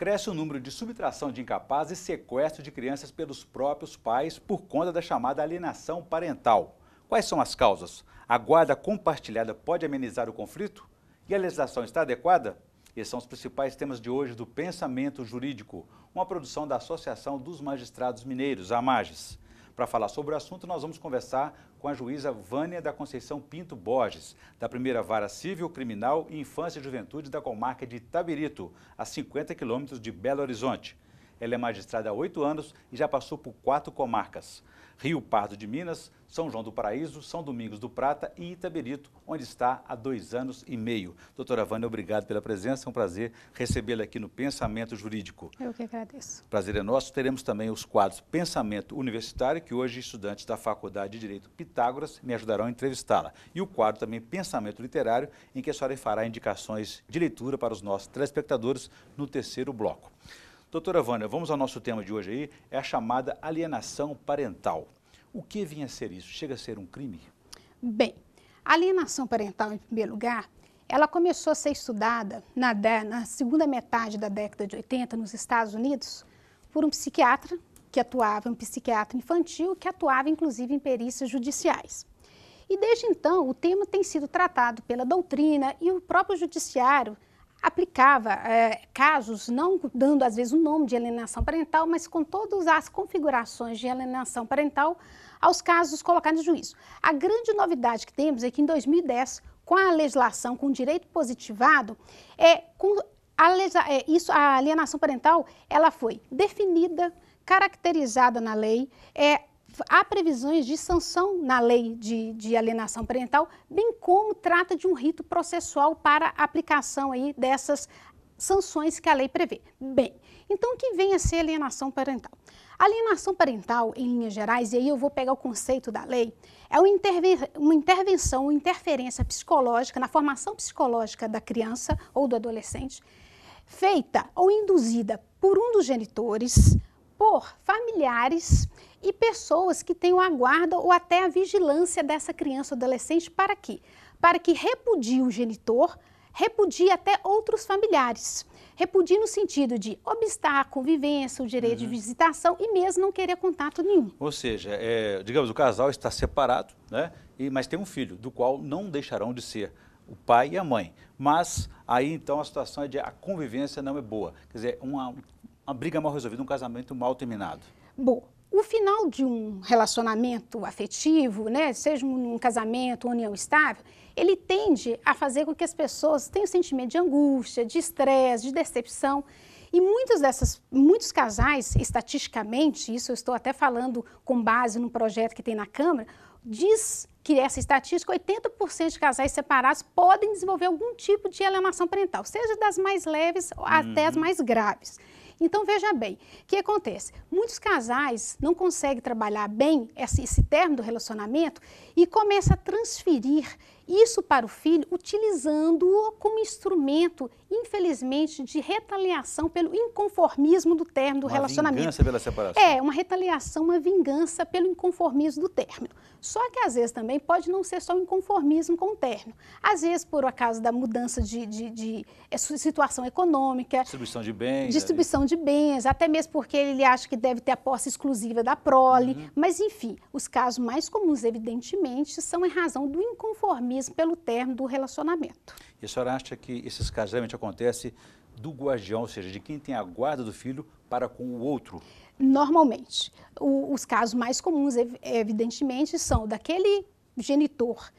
cresce o número de subtração de incapazes e sequestro de crianças pelos próprios pais por conta da chamada alienação parental. Quais são as causas? A guarda compartilhada pode amenizar o conflito? E a legislação está adequada? Esses são os principais temas de hoje do Pensamento Jurídico, uma produção da Associação dos Magistrados Mineiros, a AMAGES. Para falar sobre o assunto, nós vamos conversar com a juíza Vânia da Conceição Pinto Borges, da primeira vara civil, criminal e infância e juventude da comarca de Itabirito, a 50 quilômetros de Belo Horizonte. Ela é magistrada há oito anos e já passou por quatro comarcas: Rio Pardo de Minas, São João do Paraíso, São Domingos do Prata e Itaberito, onde está há dois anos e meio. Doutora Vânia, obrigado pela presença. É um prazer recebê-la aqui no Pensamento Jurídico. Eu que agradeço. Prazer é nosso. Teremos também os quadros Pensamento Universitário, que hoje estudantes da Faculdade de Direito Pitágoras me ajudarão a entrevistá-la. E o quadro também Pensamento Literário, em que a senhora fará indicações de leitura para os nossos telespectadores no terceiro bloco. Doutora Vânia, vamos ao nosso tema de hoje aí, é a chamada alienação parental. O que vinha a ser isso? Chega a ser um crime? Bem, a alienação parental, em primeiro lugar, ela começou a ser estudada na, na segunda metade da década de 80 nos Estados Unidos por um psiquiatra que atuava, um psiquiatra infantil, que atuava inclusive em perícias judiciais. E desde então, o tema tem sido tratado pela doutrina e o próprio judiciário aplicava é, casos, não dando às vezes o nome de alienação parental, mas com todas as configurações de alienação parental aos casos colocados no juízo. A grande novidade que temos é que em 2010, com a legislação com direito positivado, é, a, é, isso, a alienação parental ela foi definida, caracterizada na lei, é, há previsões de sanção na lei de, de, alienação parental, bem como trata de um rito processual para aplicação aí dessas sanções que a lei prevê. Bem, então o que vem a ser alienação parental? Alienação parental, em linhas gerais, e aí eu vou pegar o conceito da lei, é uma, intervenção, uma interferência psicológica na formação psicológica da criança ou do adolescente, feita ou induzida por um dos genitores, por familiares e pessoas que tenham a guarda ou até a vigilância dessa criança ou adolescente para quê? Para que repudie o genitor, repudie até outros familiares. Repudie no sentido de obstar a convivência, o direito uhum. de visitação e mesmo não querer contato nenhum. Ou seja, é, digamos, o casal está separado, né? E, mas tem um filho, do qual não deixarão de ser o pai e a mãe. Mas aí então a situação é de a convivência não é boa. Quer dizer, uma, uma briga mal resolvida, um casamento mal terminado. Bom, o final de um relacionamento afetivo, né, seja num casamento, união estável, ele tende a fazer com que as pessoas tenham um sentimento de angústia, de estresse, de decepção. E muitos dessas, muitos casais, estatisticamente, isso eu estou até falando com base num projeto que tem na Câmara, diz que essa estatística, 80% de casais separados podem desenvolver algum tipo de alienação parental, seja das mais leves uhum. até as uhum. mais graves. Então, veja bem, o que acontece? Muitos casais não conseguem trabalhar bem esse, esse termo do relacionamento e começa a transferir isso para o filho, utilizando-o como instrumento, infelizmente, de retaliação pelo inconformismo do término do uma relacionamento. Vingança pela separação. É, uma retaliação, uma vingança pelo inconformismo do término. Só que às vezes também pode não ser só inconformismo com o término. Às vezes, por acaso da mudança de, de, de, de eh, situação econômica. Distribuição de bens. Né? Distribuição de bens, até mesmo porque ele acha que deve ter a posse exclusiva da prole. Uhum. Mas, enfim, os casos mais comuns, evidentemente, são em razão do inconformismo pelo término do relacionamento. E a senhora acha que esses casos realmente acontecem do guardião, ou seja, de quem tem a guarda do filho para com o outro? Normalmente. O, os casos mais comuns, evidentemente, são daquele genitor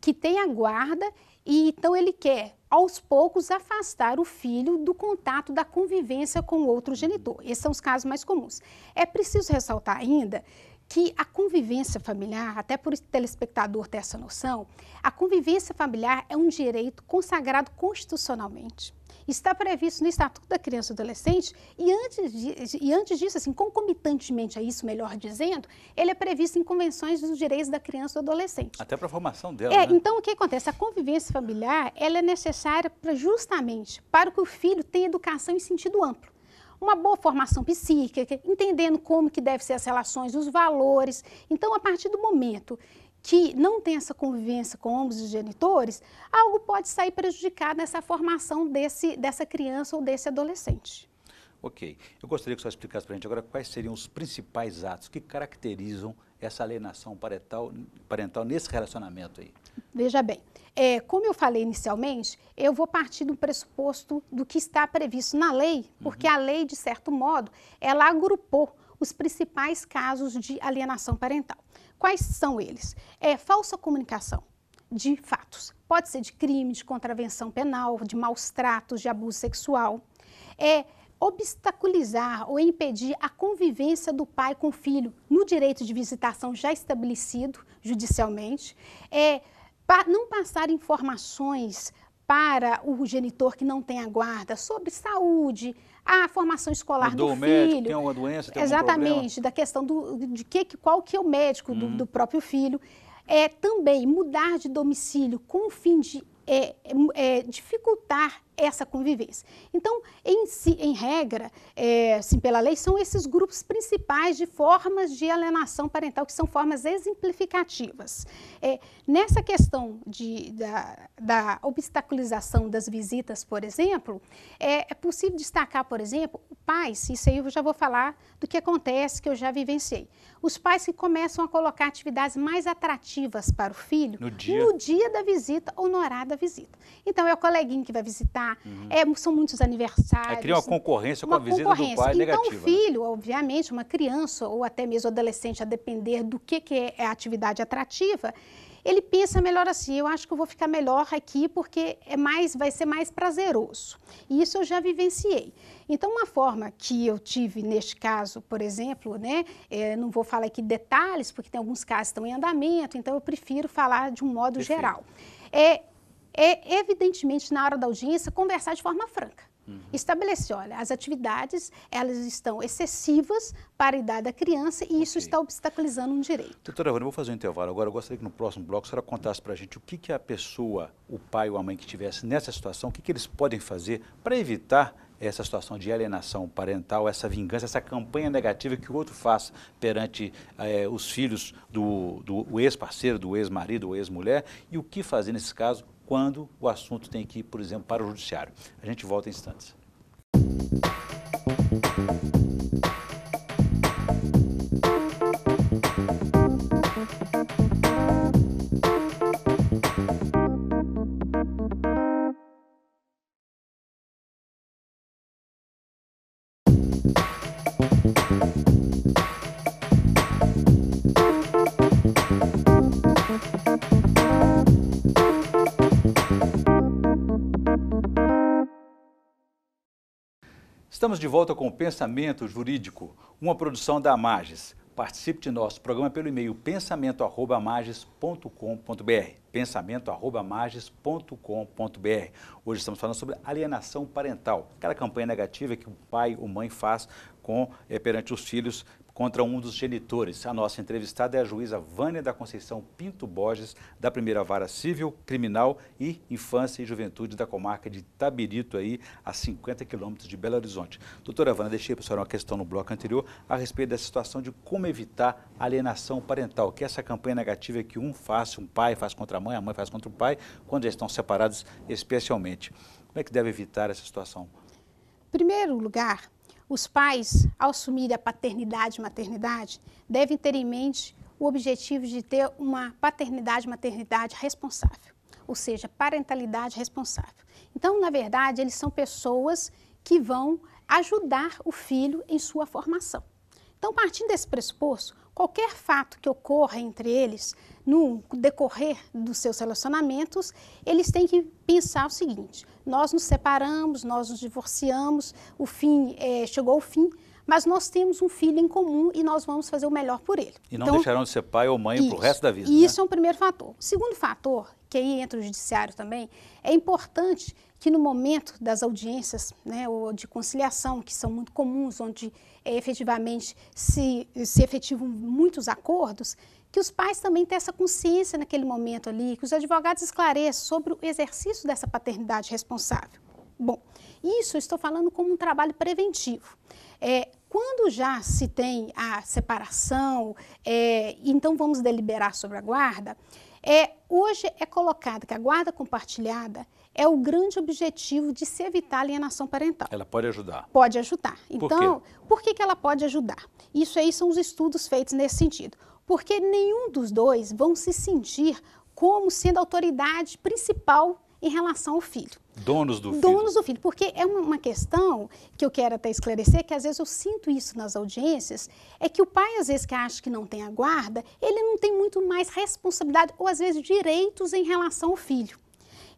que tem a guarda e então ele quer, aos poucos, afastar o filho do contato, da convivência com o outro genitor. Esses são os casos mais comuns. É preciso ressaltar ainda que a convivência familiar, até por o telespectador ter essa noção, a convivência familiar é um direito consagrado constitucionalmente. Está previsto no Estatuto da Criança e do Adolescente e antes, de, e antes disso, assim, concomitantemente a isso, melhor dizendo, ele é previsto em convenções dos direitos da criança e do adolescente. Até para a formação dela, é, né? Então, o que acontece? A convivência familiar ela é necessária pra, justamente para que o filho tenha educação em sentido amplo uma boa formação psíquica, entendendo como que devem ser as relações, os valores. Então, a partir do momento que não tem essa convivência com ambos os genitores, algo pode sair prejudicado nessa formação desse, dessa criança ou desse adolescente. Ok. Eu gostaria que você explicasse para a gente agora quais seriam os principais atos que caracterizam essa alienação parental, parental nesse relacionamento aí. Veja bem, é, como eu falei inicialmente, eu vou partir do pressuposto do que está previsto na lei, porque uhum. a lei, de certo modo, ela agrupou os principais casos de alienação parental. Quais são eles? É falsa comunicação de fatos. Pode ser de crime, de contravenção penal, de maus tratos, de abuso sexual. É obstaculizar ou impedir a convivência do pai com o filho no direito de visitação já estabelecido judicialmente. É não passar informações para o genitor que não tem a guarda sobre saúde, a formação escolar Mudou do o filho. Médico, tem uma doença, tem Exatamente, da questão do, de que, qual que é o médico do, hum. do, próprio filho. É, também mudar de domicílio com o fim de é, é, é dificultar essa convivência. Então, em, si, em regra, é, eh, sim, pela lei, são esses grupos principais de formas de alienação parental, que são formas exemplificativas. É, nessa questão de, da, da, obstaculização das visitas, por exemplo, é, é, possível destacar, por exemplo, pais, isso aí eu já vou falar do que acontece, que eu já vivenciei. Os pais que começam a colocar atividades mais atrativas para o filho no dia, no dia da visita ou no horário da visita. Então, é o coleguinho que vai visitar, uhum. é, são muitos aniversários. É, cria uma concorrência com a visita do pai é então, negativa. Então, filho, obviamente, uma criança ou até mesmo adolescente, a depender do que, que é a atividade atrativa, ele pensa melhor assim, eu acho que eu vou ficar melhor aqui porque é mais, vai ser mais prazeroso. E isso eu já vivenciei. Então, uma forma que eu tive neste caso, por exemplo, né, é, não vou falar aqui detalhes, porque tem alguns casos que estão em andamento, então eu prefiro falar de um modo Perfeito. geral. É, é, evidentemente, na hora da audiência, conversar de forma franca. Uhum. Estabelecer, olha, as atividades, elas estão excessivas para a idade da criança e okay. isso está obstaculizando um direito. Doutora eu vou fazer um intervalo agora. Eu gostaria que no próximo bloco a senhora contasse para a gente o que, que a pessoa, o pai ou a mãe que estivesse nessa situação, o que, que eles podem fazer para evitar essa situação de alienação parental, essa vingança, essa campanha negativa que o outro faz perante eh, os filhos do, do ex-parceiro, do ex-marido ou ex-mulher e o que fazer nesse caso quando o assunto tem que ir, por exemplo, para o judiciário. A gente volta em instantes. Estamos de volta com o Pensamento Jurídico, uma produção da Amages. Participe de nosso programa pelo e-mail pensamento@amages.com.br. pensamento@amages.com.br. Hoje estamos falando sobre alienação parental, aquela campanha negativa que o pai ou mãe faz com é, perante os filhos contra um dos genitores. A nossa entrevistada é a juíza Vânia da Conceição Pinto Borges, da primeira vara civil, criminal e infância e juventude da comarca de Tabirito, aí, a 50 quilômetros de Belo Horizonte. Doutora Vânia, deixei para a senhora uma questão no bloco anterior a respeito da situação de como evitar alienação parental, que é essa campanha negativa é que um faz, um pai faz contra a mãe, a mãe faz contra o pai, quando já estão separados especialmente. Como é que deve evitar essa situação? Em primeiro lugar, os pais, ao assumir a paternidade e maternidade, devem ter em mente o objetivo de ter uma paternidade e maternidade responsável, ou seja, parentalidade responsável. Então, na verdade, eles são pessoas que vão ajudar o filho em sua formação. Então, partindo desse pressuposto, qualquer fato que ocorra entre eles no decorrer dos seus relacionamentos, eles têm que pensar o seguinte: nós nos separamos, nós nos divorciamos, o fim é, chegou ao fim, mas nós temos um filho em comum e nós vamos fazer o melhor por ele. E não então, deixarão de ser pai ou mãe para o resto da vida. Isso né? é um primeiro fator. Segundo fator, que aí entra o judiciário também, é importante que no momento das audiências né, ou de conciliação, que são muito comuns, onde é, efetivamente se, se efetivam muitos acordos, que os pais também tenham essa consciência naquele momento ali, que os advogados esclareçam sobre o exercício dessa paternidade responsável. Bom, isso estou falando como um trabalho preventivo. É, quando já se tem a separação, é, então vamos deliberar sobre a guarda, é, hoje é colocado que a guarda compartilhada é o grande objetivo de se evitar alienação parental. Ela pode ajudar? Pode ajudar. Então, por, quê? por que, que ela pode ajudar? Isso aí são os estudos feitos nesse sentido. Porque nenhum dos dois vão se sentir como sendo a autoridade principal em relação ao filho. Donos do filho. Donos do filho, porque é uma questão que eu quero até esclarecer, que às vezes eu sinto isso nas audiências, é que o pai, às vezes, que acha que não tem a guarda, ele não tem muito mais responsabilidade ou, às vezes, direitos em relação ao filho.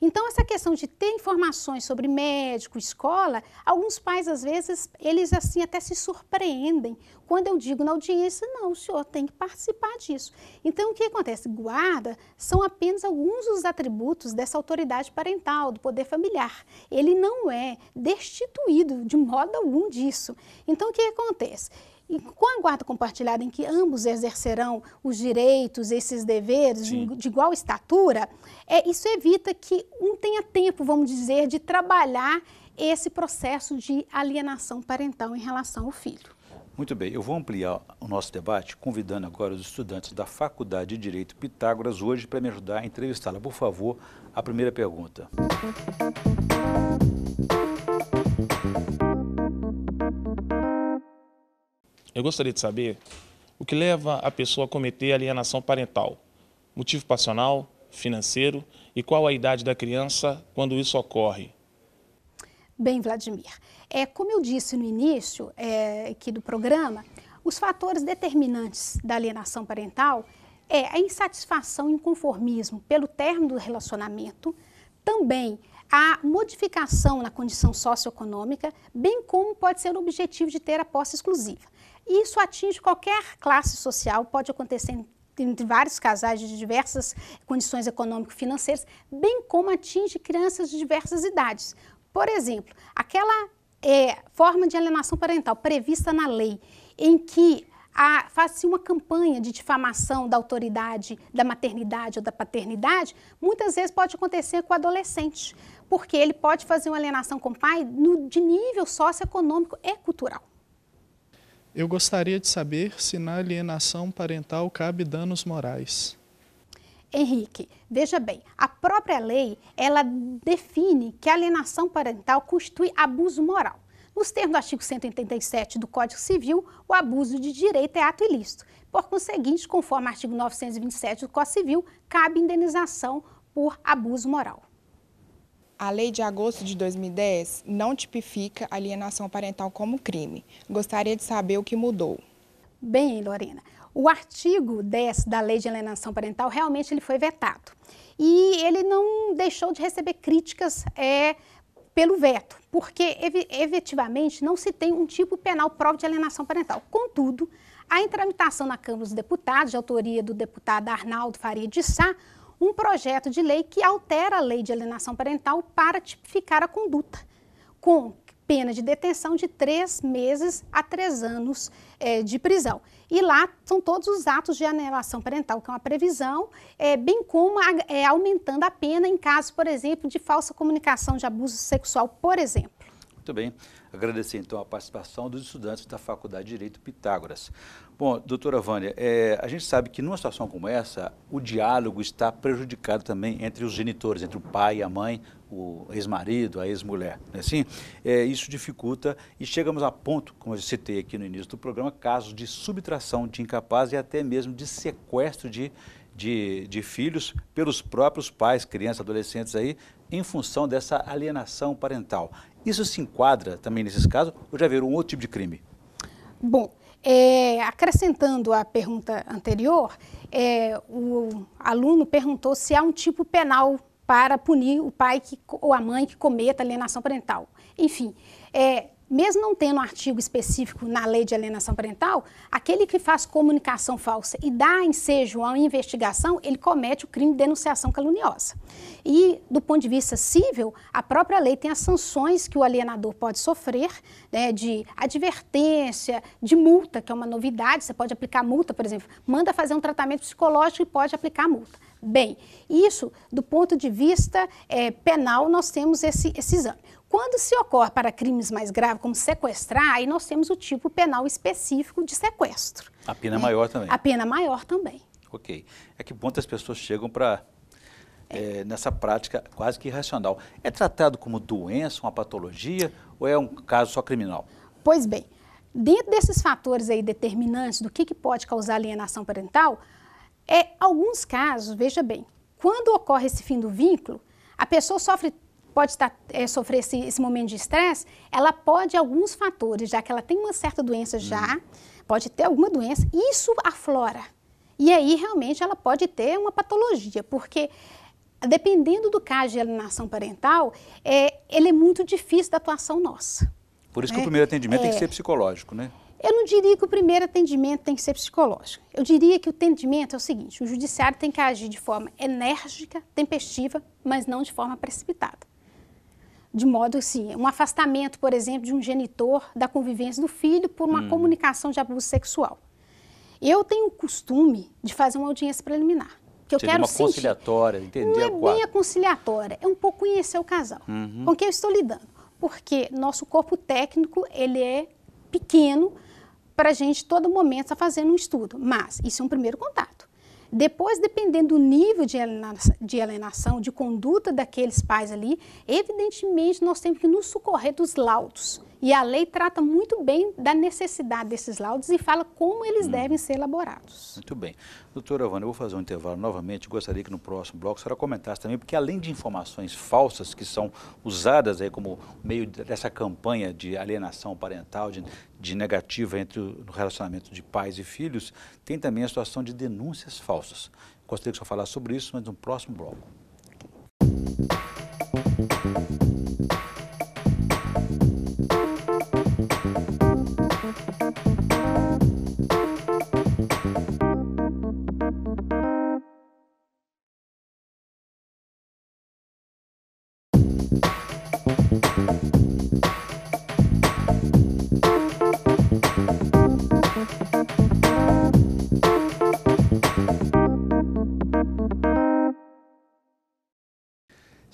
Então, essa questão de ter informações sobre médico, escola, alguns pais, às vezes, eles assim até se surpreendem. Quando eu digo na audiência, não, o senhor tem que participar disso. Então, o que acontece? Guarda são apenas alguns dos atributos dessa autoridade parental, do poder familiar. Ele não é destituído de modo algum disso. Então, o que acontece? E com a guarda compartilhada, em que ambos exercerão os direitos, esses deveres de, de igual estatura, é, isso evita que um tenha tempo, vamos dizer, de trabalhar esse processo de alienação parental em relação ao filho. Muito bem, eu vou ampliar o nosso debate convidando agora os estudantes da Faculdade de Direito Pitágoras hoje para me ajudar a entrevistá-la. Por favor, a primeira pergunta. Música Eu gostaria de saber o que leva a pessoa a cometer alienação parental, motivo passional, financeiro e qual a idade da criança quando isso ocorre. Bem, Vladimir, é, como eu disse no início é, aqui do programa, os fatores determinantes da alienação parental é a insatisfação e inconformismo pelo término do relacionamento, também a modificação na condição socioeconômica, bem como pode ser o objetivo de ter a posse exclusiva. E isso atinge qualquer classe social, pode acontecer em entre vários casais de diversas condições econômico-financeiras, bem como atinge crianças de diversas idades. Por exemplo, aquela é, forma de alienação parental prevista na lei, em que faz-se uma campanha de difamação da autoridade, da maternidade ou da paternidade, muitas vezes pode acontecer com o adolescente, porque ele pode fazer uma alienação com o pai no, de nível socioeconômico e cultural. Eu gostaria de saber se na alienação parental cabe danos morais. Henrique, veja bem, a própria lei, ela define que a alienação parental constitui abuso moral. Nos termos do artigo 187 do Código Civil, o abuso de direito é ato ilícito. Por conseguinte, conforme o artigo 927 do Código Civil, cabe indenização por abuso moral. A lei de agosto de 2010 não tipifica alienação parental como crime. Gostaria de saber o que mudou. Bem, Lorena, o artigo 10 da lei de alienação parental realmente ele foi vetado. E ele não deixou de receber críticas é, pelo veto, porque efetivamente não se tem um tipo penal próprio de alienação parental. Contudo, a tramitação na Câmara dos Deputados, de autoria do deputado Arnaldo Faria de Sá, um projeto de lei que altera a lei de alienação parental para tipificar a conduta, com pena de detenção de três meses a três anos é, de prisão. E lá são todos os atos de anelação parental, que é uma previsão, é, bem como a, é, aumentando a pena em casos, por exemplo, de falsa comunicação de abuso sexual, por exemplo. Muito bem. Agradecer então a participação dos estudantes da Faculdade de Direito Pitágoras. Bom, doutora Vânia, é, a gente sabe que numa situação como essa, o diálogo está prejudicado também entre os genitores, entre o pai e a mãe, o ex-marido, a ex-mulher. Né? Assim, é, isso dificulta e chegamos a ponto, como eu citei aqui no início do programa, casos de subtração de incapazes e até mesmo de sequestro de de, de filhos pelos próprios pais, crianças, adolescentes aí, em função dessa alienação parental. Isso se enquadra também nesses casos ou já virou um outro tipo de crime? Bom, é, acrescentando à pergunta anterior, é, o aluno perguntou se há um tipo penal para punir o pai que, ou a mãe que cometa alienação parental. Enfim, é, mesmo não tendo um artigo específico na lei de alienação parental, aquele que faz comunicação falsa e dá ensejo a uma investigação, ele comete o crime de denunciação caluniosa. E, do ponto de vista civil, a própria lei tem as sanções que o alienador pode sofrer, né, de advertência, de multa, que é uma novidade, você pode aplicar multa, por exemplo, manda fazer um tratamento psicológico e pode aplicar multa. Bem, isso, do ponto de vista é, penal, nós temos esse, esse exame. Quando se ocorre para crimes mais graves, como sequestrar, aí nós temos o tipo penal específico de sequestro. A pena né? maior também. A pena maior também. Ok. É que muitas pessoas chegam para é. é, nessa prática quase que irracional. É tratado como doença, uma patologia ou é um caso só criminal? Pois bem, dentro desses fatores aí determinantes do que, que pode causar alienação parental, é alguns casos, veja bem, quando ocorre esse fim do vínculo, a pessoa sofre pode tá, estar, eh, é, sofrer esse, esse, momento de estresse, ela pode, alguns fatores, já que ela tem uma certa doença hum. já, pode ter alguma doença, isso aflora. E aí, realmente, ela pode ter uma patologia, porque dependendo do caso de alienação parental, é, ele é muito difícil da atuação nossa. Por isso né? que o né? primeiro atendimento é, tem que é. ser psicológico, né? Eu não diria que o primeiro atendimento tem que ser psicológico. Eu diria que o atendimento é o seguinte: o judiciário tem que agir de forma enérgica, tempestiva, mas não de forma precipitada de modo assim, um afastamento, por exemplo, de um genitor da convivência do filho por uma hum. comunicação de abuso sexual. Eu tenho o costume de fazer uma audiência preliminar. Que eu quero uma sentir. conciliatória, entendeu? Não é bem a conciliatória, é um pouco conhecer o casal uhum. com quem eu estou lidando. Porque nosso corpo técnico, ele é pequeno para a gente, todo momento, estar tá fazendo um estudo. Mas isso é um primeiro contato. Depois, dependendo do nível de alienação, de conduta daqueles pais ali, evidentemente nós temos que nos socorrer dos laudos. E a lei trata muito bem da necessidade desses laudos e fala como eles hum. devem ser elaborados. Muito bem. Doutora Ivana, eu vou fazer um intervalo novamente. Gostaria que no próximo bloco a senhora comentasse também, porque além de informações falsas que são usadas aí como meio dessa campanha de alienação parental, de, de negativa entre o relacionamento de pais e filhos, tem também a situação de denúncias falsas. Gostaria que o senhor falasse sobre isso, mas no próximo bloco. Okay.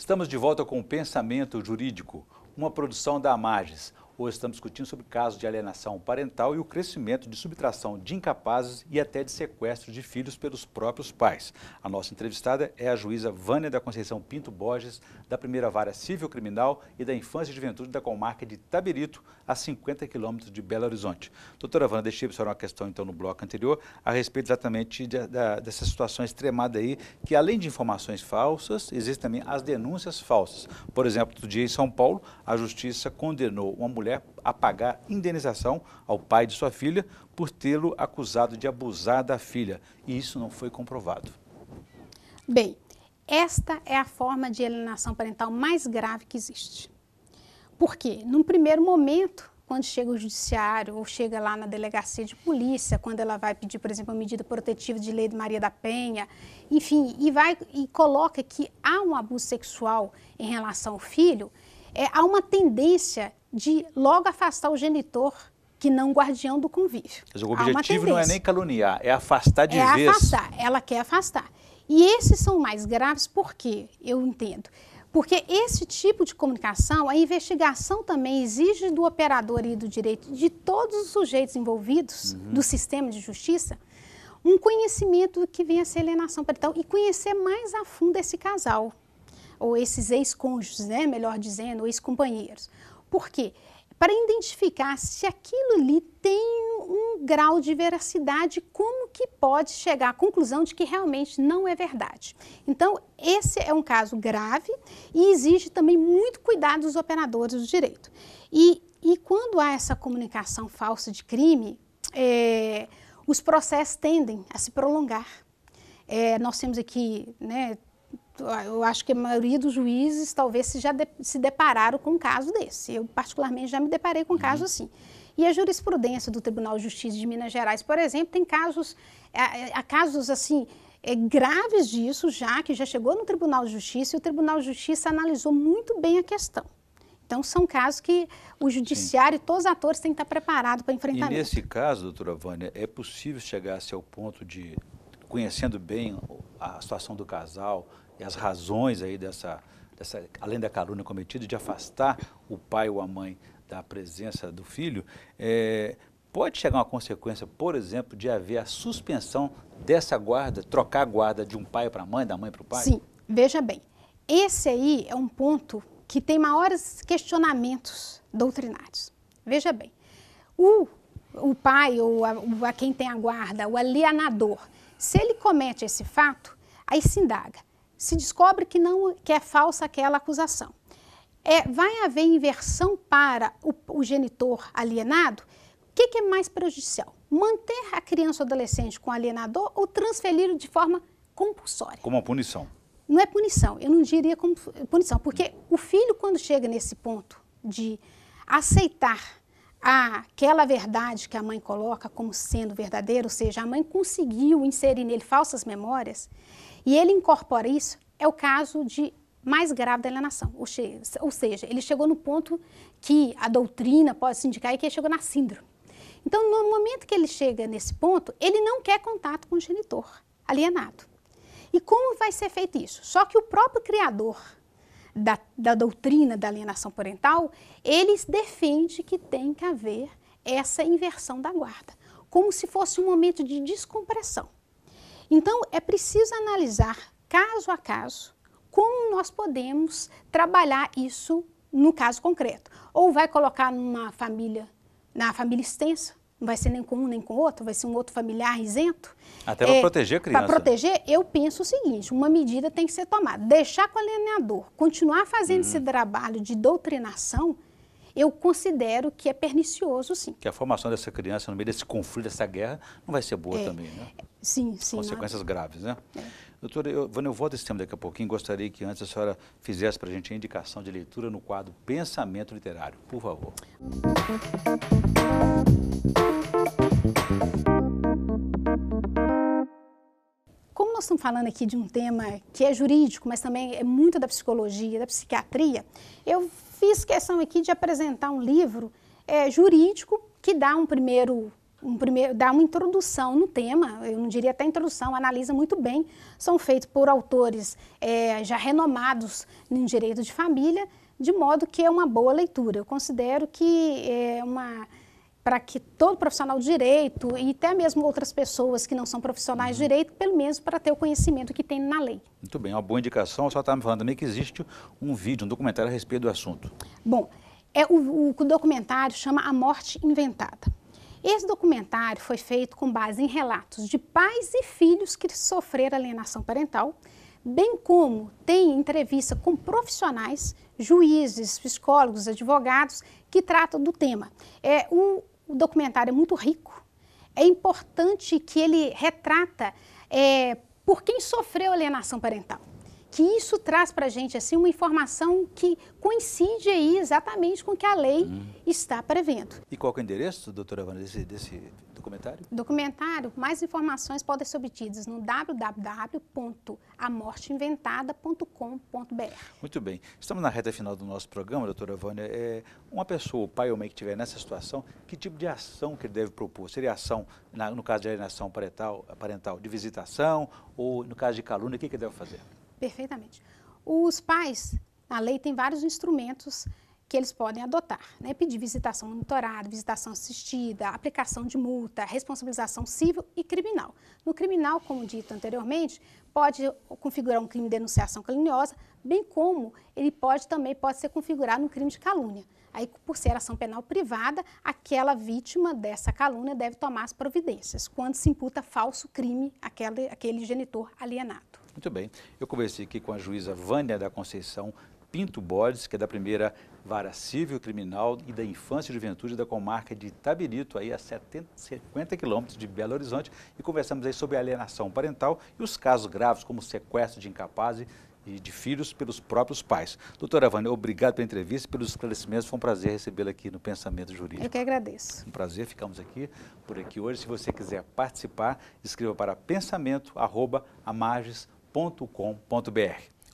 Estamos de volta com o Pensamento Jurídico, uma produção da Amages, Hoje estamos discutindo sobre casos de alienação parental e o crescimento de subtração de incapazes e até de sequestro de filhos pelos próprios pais. A nossa entrevistada é a juíza Vânia da Conceição Pinto Borges, da primeira vara civil criminal e da infância e juventude da comarca de Tabirito, a 50 quilômetros de Belo Horizonte. Doutora Vânia, deixei para uma questão então no bloco anterior a respeito exatamente de, de, dessa situação extremada aí, que além de informações falsas, existem também as denúncias falsas. Por exemplo, outro dia em São Paulo, a justiça condenou uma mulher mulher a pagar indenização ao pai de sua filha por tê-lo acusado de abusar da filha. E isso não foi comprovado. Bem, esta é a forma de alienação parental mais grave que existe. Por quê? Num primeiro momento, quando chega o judiciário ou chega lá na delegacia de polícia, quando ela vai pedir, por exemplo, a medida protetiva de lei de Maria da Penha, enfim, e vai e coloca que há um abuso sexual em relação ao filho, é, há uma tendência de logo afastar o genitor que não guardião do convívio. Mas o objetivo não é nem caluniar, é afastar de é vez. É afastar, ela quer afastar. E esses são mais graves porque eu entendo. Porque esse tipo de comunicação, a investigação também exige do operador e do direito, de todos os sujeitos envolvidos uhum. do sistema de justiça, um conhecimento do que vem a ser alienação parental e conhecer mais a fundo esse casal, ou esses ex-cônjuges, né, melhor dizendo, ou ex-companheiros. Por quê? Para identificar se aquilo ali tem um grau de veracidade, como que pode chegar à conclusão de que realmente não é verdade. Então, esse é um caso grave e exige também muito cuidado dos operadores do direito. E, e quando há essa comunicação falsa de crime, é, os processos tendem a se prolongar. É, nós temos aqui né, eu acho que a maioria dos juízes talvez se já de, se depararam com um caso desse. Eu, particularmente, já me deparei com um caso uhum. assim. E a jurisprudência do Tribunal de Justiça de Minas Gerais, por exemplo, tem casos, é, é, há casos assim, é, graves disso já, que já chegou no Tribunal de Justiça e o Tribunal de Justiça analisou muito bem a questão. Então, são casos que o judiciário Sim. e todos os atores têm que estar preparados para enfrentamento. E nesse caso, doutora Vânia, é possível chegar-se ao ponto de, conhecendo bem a situação do casal, e as razões aí dessa, dessa, além da calúnia cometida, de afastar o pai ou a mãe da presença do filho, é, pode chegar uma consequência, por exemplo, de haver a suspensão dessa guarda, trocar a guarda de um pai para a mãe, da mãe para o pai? Sim, veja bem, esse aí é um ponto que tem maiores questionamentos doutrinários. Veja bem, o, o pai ou a, a quem tem a guarda, o alienador, se ele comete esse fato, aí se indaga se descobre que não que é falsa aquela acusação. É, vai haver inversão para o, o genitor alienado? O que, que, é mais prejudicial? Manter a criança ou adolescente com alienador ou transferir de forma compulsória? Como uma punição. Não é punição, eu não diria como punição, porque o filho, quando chega nesse ponto de aceitar aquela verdade que a mãe coloca como sendo verdadeira, ou seja, a mãe conseguiu inserir nele falsas memórias, e ele incorpora isso, é o caso de mais grave da alienação. Ou seja, ele chegou no ponto que a doutrina pode se indicar e que ele chegou na síndrome. Então, no momento que ele chega nesse ponto, ele não quer contato com o genitor alienado. E como vai ser feito isso? Só que o próprio criador da, da doutrina da alienação parental, ele defende que tem que haver essa inversão da guarda, como se fosse um momento de descompressão. Então, é preciso analisar caso a caso como nós podemos trabalhar isso no caso concreto. Ou vai colocar numa família, na família extensa, não vai ser nem com um nem com outro, vai ser um outro familiar isento. Até para é, proteger a criança. Para proteger, eu penso o seguinte: uma medida tem que ser tomada. Deixar com o alienador continuar fazendo uhum. esse trabalho de doutrinação eu considero que é pernicioso, sim. Que a formação dessa criança no meio desse conflito, dessa guerra, não vai ser boa é, também, né? Sim, sim. Consequências nada. graves, né? É. Doutora, eu, eu volto esse tema daqui a pouquinho. Gostaria que antes a senhora fizesse para a gente a indicação de leitura no quadro Pensamento Literário. Por favor. Como nós estamos falando aqui de um tema que é jurídico, mas também é muito da psicologia, da psiquiatria, eu fiz questão aqui de apresentar um livro é, jurídico que dá um primeiro, um primeiro, dá uma introdução no tema, eu não diria até introdução, analisa muito bem, são feitos por autores é, já renomados no direito de família, de modo que é uma boa leitura. Eu considero que é uma para que todo profissional de direito e até mesmo outras pessoas que não são profissionais de uhum. direito, pelo menos para ter o conhecimento que tem na lei. Muito bem, uma boa indicação. A senhora está me falando também que existe um vídeo, um documentário a respeito do assunto. Bom, é o, o documentário chama A Morte Inventada. Esse documentário foi feito com base em relatos de pais e filhos que sofreram alienação parental, bem como tem entrevista com profissionais, juízes, psicólogos, advogados que tratam do tema. É, o, o documentário é muito rico. É importante que ele retrata é, por quem sofreu alienação parental. Que isso traz para a gente assim, uma informação que coincide aí exatamente com o que a lei hum. está prevendo. E qual é o endereço, doutora Vanessa, desse documentário? Documentário, mais informações podem ser obtidas no www.amorteinventada.com.br. Muito bem. Estamos na reta final do nosso programa, doutora Vânia. É, uma pessoa, o pai ou mãe que estiver nessa situação, que tipo de ação que ele deve propor? Seria ação, na, no caso de alienação parental, parental, de visitação ou, no caso de calúnia, o que, que deve fazer? Perfeitamente. Os pais, a lei tem vários instrumentos que eles podem adotar, né? pedir visitação monitorada, visitação assistida, aplicação de multa, responsabilização civil e criminal. No criminal, como dito anteriormente, pode configurar um crime de denunciação caluniosa, bem como ele pode também pode ser configurado um crime de calúnia. Aí, por ser ação penal privada, aquela vítima dessa calúnia deve tomar as providências quando se imputa falso crime àquele, àquele genitor alienado. Muito bem. Eu conversei aqui com a juíza Vânia da Conceição Pinto Borges, que é da primeira vara civil criminal e da infância e juventude da comarca de Itabirito, aí a 70, 50 quilômetros de Belo Horizonte, e conversamos aí sobre alienação parental e os casos graves, como sequestro de incapazes e de filhos pelos próprios pais. Doutora Vânia, obrigado pela entrevista, pelos esclarecimentos. Foi um prazer recebê-la aqui no Pensamento Jurídico. Eu que agradeço. Um prazer, ficamos aqui por aqui hoje. Se você quiser participar, escreva para pensamento@amages.com.br.